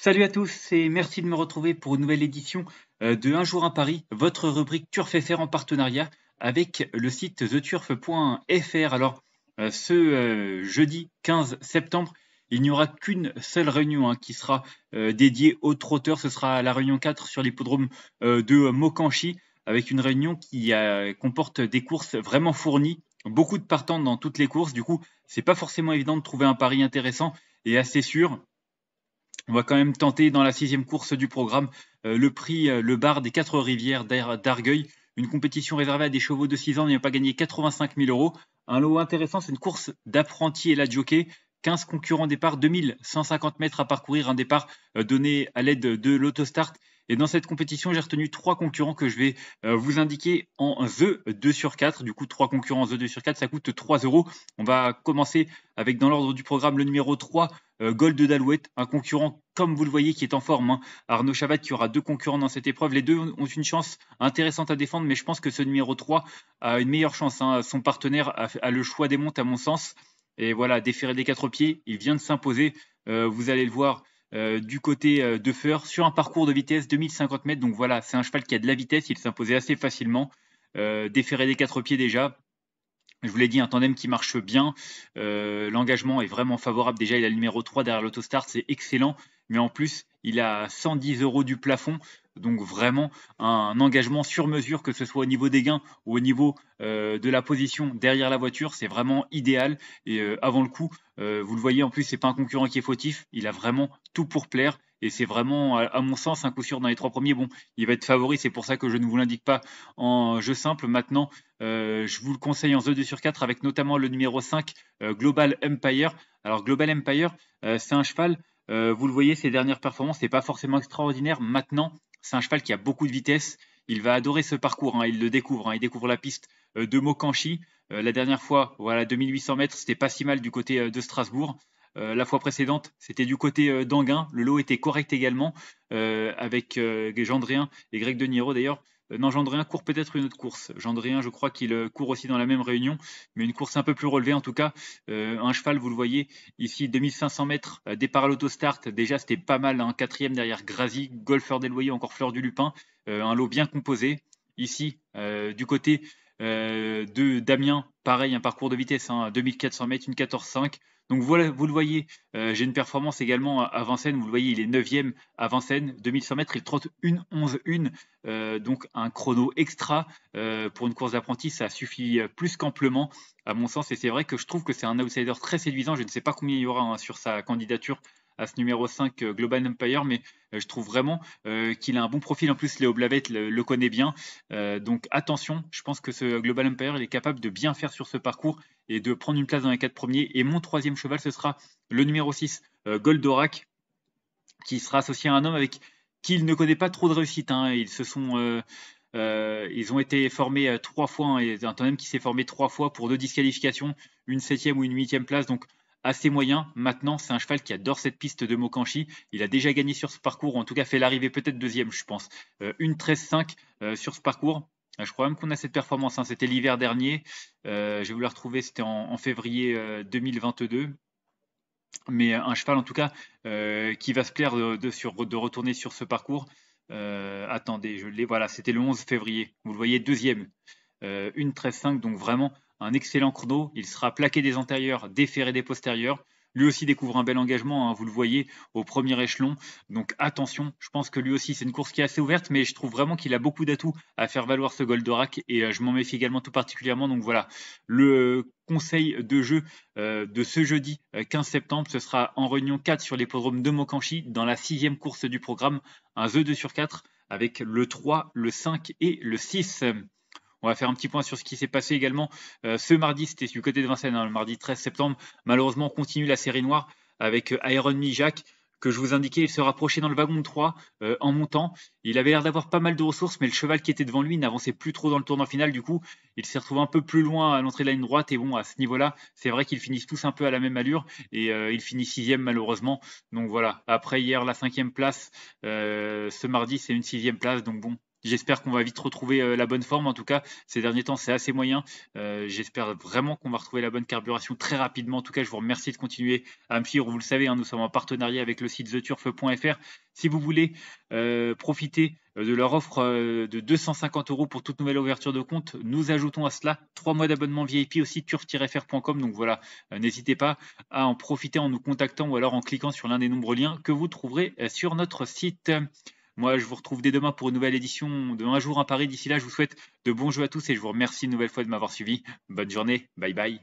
Salut à tous et merci de me retrouver pour une nouvelle édition euh, de Un jour à Paris, votre rubrique Turf FR en partenariat avec le site theturf.fr. Alors, euh, ce euh, jeudi 15 septembre, il n'y aura qu'une seule réunion hein, qui sera dédiée aux trotteurs. Ce sera la réunion 4 sur l'hippodrome de Mokanchi avec une réunion qui comporte des courses vraiment fournies, beaucoup de partants dans toutes les courses. Du coup, c'est pas forcément évident de trouver un pari intéressant et assez sûr. On va quand même tenter dans la sixième course du programme euh, le prix euh, Le Bar des Quatre Rivières d'Argueil, une compétition réservée à des chevaux de 6 ans n'ayant pas gagné 85 000 euros. Un lot intéressant, c'est une course d'apprenti et la jockey. 15 concurrents départ, 2150 mètres à parcourir, un départ euh, donné à l'aide de l'autostart et dans cette compétition, j'ai retenu trois concurrents que je vais euh, vous indiquer en The 2 sur 4. Du coup, trois concurrents en The 2 sur 4, ça coûte 3 euros. On va commencer avec, dans l'ordre du programme, le numéro 3, euh, Gold d'Alouette, un concurrent comme vous le voyez qui est en forme. Hein. Arnaud Chabat qui aura deux concurrents dans cette épreuve. Les deux ont une chance intéressante à défendre, mais je pense que ce numéro 3 a une meilleure chance. Hein. Son partenaire a, le choix des montes à mon sens. Et voilà, déféré des quatre pieds, il vient de s'imposer. Euh, vous allez le voir, euh, du côté euh, de Feur sur un parcours de vitesse 2050 mètres. Donc voilà, c'est un cheval qui a de la vitesse, il s'imposait assez facilement. Euh, déféré des quatre pieds déjà. Je vous l'ai dit, un tandem qui marche bien. Euh, l'engagement est vraiment favorable. Déjà, il a le numéro 3 derrière l'autostart c'est excellent. Mais en plus, il a 110 euros du plafond. Donc vraiment un engagement sur mesure, que ce soit au niveau des gains ou au niveau euh, de la position derrière la voiture, c'est vraiment idéal. Et euh, avant le coup, euh, vous le voyez en plus, c'est pas un concurrent qui est fautif. Il a vraiment tout pour plaire. Et c'est vraiment, à, mon sens, un coup sûr dans les trois premiers. Bon, il va être favori, c'est pour ça que je ne vous l'indique pas en jeu simple. Maintenant, je vous le conseille en 2 sur 4 avec notamment le numéro 5, Global Empire. Alors Global Empire, c'est un cheval euh, vous le voyez, ses dernières performances, n'est pas forcément extraordinaire. Maintenant, c'est un cheval qui a beaucoup de vitesse. Il va adorer ce parcours. Hein. Il le découvre. Hein. Il découvre la piste euh, de Mokanchi. Euh, la dernière fois, voilà, 2800 mètres, c'était pas si mal du côté de Strasbourg. la fois précédente, c'était du côté d'Anguin. Le lot était correct également, avec Gendrien et Greg De Niro d'ailleurs. Euh, non, court peut-être une autre course. Jandrien, je crois qu'il euh, court aussi dans la même réunion, mais une course un peu plus relevée en tout cas. Euh, un cheval, vous le voyez, ici 2500 mètres, départ à l'autostart. Déjà, c'était pas mal, un hein. quatrième derrière Grazi, golfeur loyers, encore Fleur du Lupin. un lot bien composé. Ici, du côté de Damien, pareil, un parcours de vitesse, hein, 2400 mètres, une 14.5. Donc voilà, vous le voyez, euh, j'ai une performance également à Vincennes. Vous le voyez, il est 9e à Vincennes, 2100 mètres, il trotte une 11 1 euh, donc un chrono extra euh, pour une course d'apprenti, ça suffit plus qu'amplement à mon sens. Et c'est vrai que je trouve que c'est un outsider très séduisant. Je ne sais pas combien il y aura hein, sur sa candidature à ce numéro 5 euh, Global Empire, mais euh, je trouve vraiment euh, qu'il a un bon profil. En plus, Léo Blavet le, connaît bien. donc attention, je pense que ce Global Empire, est capable de bien faire sur ce parcours et de prendre une place dans les quatre premiers. Et mon troisième cheval, ce sera le numéro 6, Goldorak, qui sera associé à un homme avec qui il ne connaît pas trop de réussite. Hein. Ils se sont... ils ont été formés trois fois, hein, et un tandem qui s'est formé trois fois pour deux disqualifications, une septième ou une huitième place. Donc assez moyen. Maintenant, c'est un cheval qui adore cette piste de Mokanchi. Il a déjà gagné sur ce parcours, en tout cas fait l'arrivée peut-être deuxième, je pense. Euh, une 13-5 euh, sur ce parcours. Euh, je crois même qu'on a cette performance. Hein. C'était l'hiver dernier. je vais vous la retrouver. C'était en, février 2022. Mais un cheval, en tout cas, qui va se plaire de, retourner sur ce parcours. attendez, je l'ai. Voilà, c'était le 11 février. Vous le voyez, deuxième. une 13-5. Donc vraiment, un excellent chrono. Il sera plaqué des antérieurs, déféré des postérieurs. Lui aussi découvre un bel engagement, hein, vous le voyez au premier échelon. Donc attention, je pense que lui aussi c'est une course qui est assez ouverte, mais je trouve vraiment qu'il a beaucoup d'atouts à faire valoir ce Goldorak et euh, je m'en méfie également tout particulièrement. Donc voilà, le conseil de jeu euh, de ce jeudi 15 euh, septembre. Ce sera en réunion 4 sur l'hippodrome de Mokanchi dans la sixième course du programme, un The 2 sur 4 avec le 3, le 5 et le 6. On va faire un petit point sur ce qui s'est passé également euh, ce mardi, c'était du côté de Vincennes, hein, le mardi 13 septembre. Malheureusement, on continue la série noire avec euh, Iron Jack, que je vous indiquais, il se rapprochait dans le wagon 3 euh, en montant. Il avait l'air d'avoir pas mal de ressources, mais le cheval qui était devant lui n'avançait plus trop dans le tournoi final. Du coup, il s'est retrouvé un peu plus loin à l'entrée de la ligne droite. Et bon, à ce niveau-là, c'est vrai qu'ils finissent tous un peu à la même allure. Et il finit sixième, malheureusement. Donc voilà, après hier, la cinquième place, ce mardi, c'est une sixième place. Donc bon, J'espère qu'on va vite retrouver euh, la bonne forme. En tout cas, ces derniers temps, c'est assez moyen. Euh, j'espère vraiment qu'on va retrouver la bonne carburation très rapidement. En tout cas, je vous remercie de continuer à me suivre. Vous le savez, hein, nous sommes en partenariat avec le site theturf.fr. Si vous voulez euh, profiter de leur offre de 250 euros pour toute nouvelle ouverture de compte. Nous ajoutons à cela trois mois d'abonnement VIP site turf-fr.com. Donc voilà, n'hésitez pas à en profiter en nous contactant ou alors en cliquant sur l'un des nombreux liens que vous trouverez sur notre site. Moi, je vous retrouve dès demain pour une nouvelle édition de Un jour à Paris. D'ici là, je vous souhaite de bons jeux à tous et je vous remercie une nouvelle fois de m'avoir suivi. Bonne journée. Bye bye.